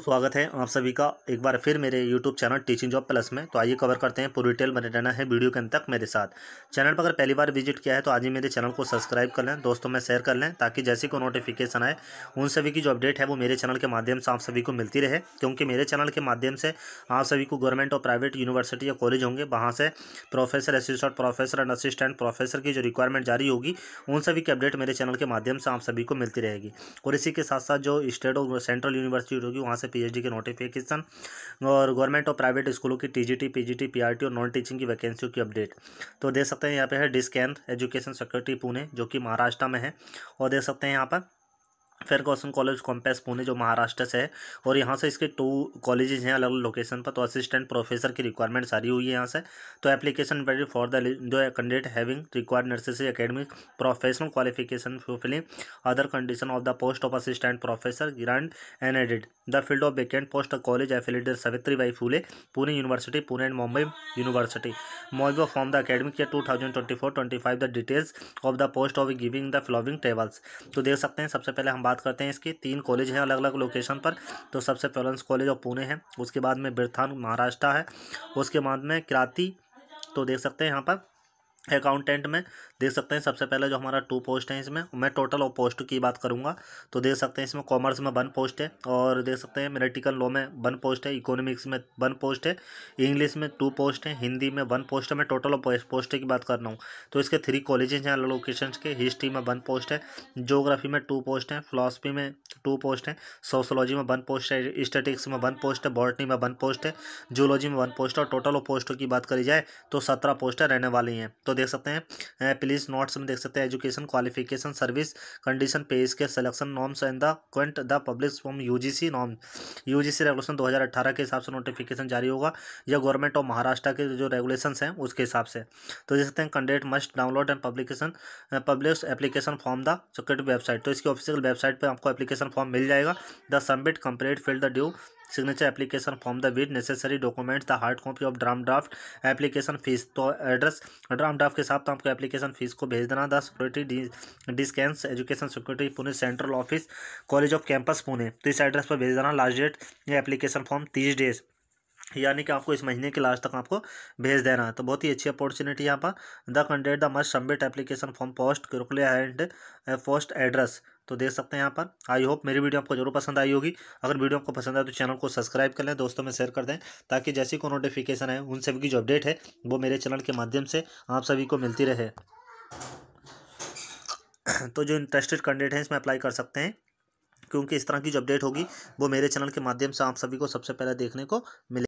स्वागत है आप सभी का एक बार फिर मेरे YouTube channel teaching job plus में तो आइए कवर करते हैं पूरी डिटेल बने रहना है वीडियो के अंत तक मेरे साथ चैनल पर अगर पहली बार विजिट किया है तो आज ही मेरे चैनल को सब्सक्राइब कर लें दोस्तों में शेयर कर लें ताकि जैसे को नोटिफिकेशन आए उन सभी की जो अपडेट है वो मेरे चैनल के माध्यम से आप सभी को मिलती रहे क्योंकि मेरे चैनल के माध्यम से आप सभी को गवर्नमेंट और प्राइवेट यूनिवर्सिटी या कॉलेज होंगे वहाँ से professor assistant professor and assistant professor की जो रिक्वायरमेंट जारी होगी उन सभी की अपडेट मेरे चैनल के माध्यम से आप सभी को मिलती रहेगी और इसी के साथ साथ जो स्टेट और सेंट्रल यूनिवर्सिटी होगी वहाँ से पीएचडी के नोटिफिकेशन और गवर्नमेंट और प्राइवेट स्कूलों की टीजीटी पीजीटी पीआरटी और नॉन टीचिंग की वैकेंसियों की अपडेट तो देख सकते हैं यहाँ पे है डिस्कैन एजुकेशन सिक्योरिटी पुणे जो कि महाराष्ट्र में है और देख सकते हैं यहाँ पर फेरकॉसन कॉलेज कॉम्पेस पुणे जो महाराष्ट्र से है और यहाँ से इसके टू कॉलेजेस हैं अलग अलग लोकेशन पर तो असिस्टेंट प्रोफेसर की रिक्वायरमेंट सारी हुई है यहाँ से तो एप्लीकेशन वेरी फॉर द जो candidate having required nurses academic professional qualification fulfilling other condition of the post of assistant professor granted and aided the field of vacant post college affiliated Savitri Bai Phule Pune university Pune and Mumbai university mojo form the academic year two thousand twenty four twenty five the details of the post of giving the following tables तो देख सकते हैं सबसे पहले हम बात करते हैं इसकी तीन कॉलेज हैं अलग अलग लोकेशन पर तो सबसे पलंस कॉलेज ऑफ पुणे है उसके बाद में बिरथान महाराष्ट्र है उसके बाद में क्राती तो देख सकते हैं यहाँ पर अकाउंटेंट में देख सकते हैं सबसे पहले जो हमारा टू पोस्ट है इसमें मैं टोटल और पोस्ट की बात करूंगा तो देख सकते हैं इसमें कॉमर्स में वन पोस्ट है और देख सकते हैं मेरेटिकल लॉ में वन पोस्ट है इकोनॉमिक्स में वन पोस्ट है इंग्लिश में टू पोस्ट है हिंदी में वन पोस्ट है मैं टोटल और पोस्ट की बात कर रहा हूँ तो इसके थ्री कॉलेजेज हैं लोकेशन के हिस्ट्री में वन पोस्ट है जोग्राफी में टू पोस्ट है फिलासफी में टू पोस्ट है सोशोलॉजी में वन पोस्ट है स्टेटिक्स में वन पोस्ट है बॉटनी में वन पोस्ट है जूलॉजी में वन पोस्ट है और टोटल और पोस्टों की बात करी जाए तो सत्रह पोस्टें रहने वाली हैं तो तो देख सकते हैं प्लीज नोट्स में देख सकते हैं एजुकेशन क्वालिफिकेशन सर्विस कंडीशन पे इसके सिलेक्शन नॉर्म्स एंड द क्वेंट the public form U G C norm U G C regulation दो हज़ार अठारह के हिसाब से नोटिफिकेशन जारी होगा या गवर्नमेंट ऑफ महाराष्ट्र के जो रेगुलेशन हैं उसके हिसाब से तो देख सकते हैं candidate must download and publication public application form the चक्रेट वेबसाइट तो इसकी ऑफिशियल वेबसाइट पर आपको एप्लीकेशन फॉर्म मिल जाएगा the submit complete fill the due signature application form the with necessary documents the hard copy of ड्राम draft application fees तो address ड्राम ड्राफ्ट के साथ तो आपको एप्लीकेशन फीस को भेज देना द सिक्योरिटी डिस्कैंस education security Pune central office college of campus Pune तो इस एड्रेस पर भेज देना लास्ट डेट ये एप्लीकेशन फॉर्म तीस डेज यानी कि आपको इस महीने के लास्ट तक आपको भेज देना है तो बहुत ही अच्छी अपॉर्चुनिटी यहाँ पर the content the must submit application form post circular and post address तो देख सकते हैं यहाँ पर आई होप मेरी वीडियो आपको जरूर पसंद आई होगी अगर वीडियो आपको पसंद आए तो चैनल को सब्सक्राइब कर लें दोस्तों में शेयर कर दें ताकि जैसी को नोटिफिकेशन है उन सभी की जो अपडेट है वो मेरे चैनल के माध्यम से आप सभी को मिलती रहे तो जो इंटरेस्टेड कैंडिडेट हैं इसमें अप्लाई कर सकते हैं क्योंकि इस तरह की जो अपडेट होगी वो मेरे चैनल के माध्यम से आप सभी को सबसे पहले देखने को मिले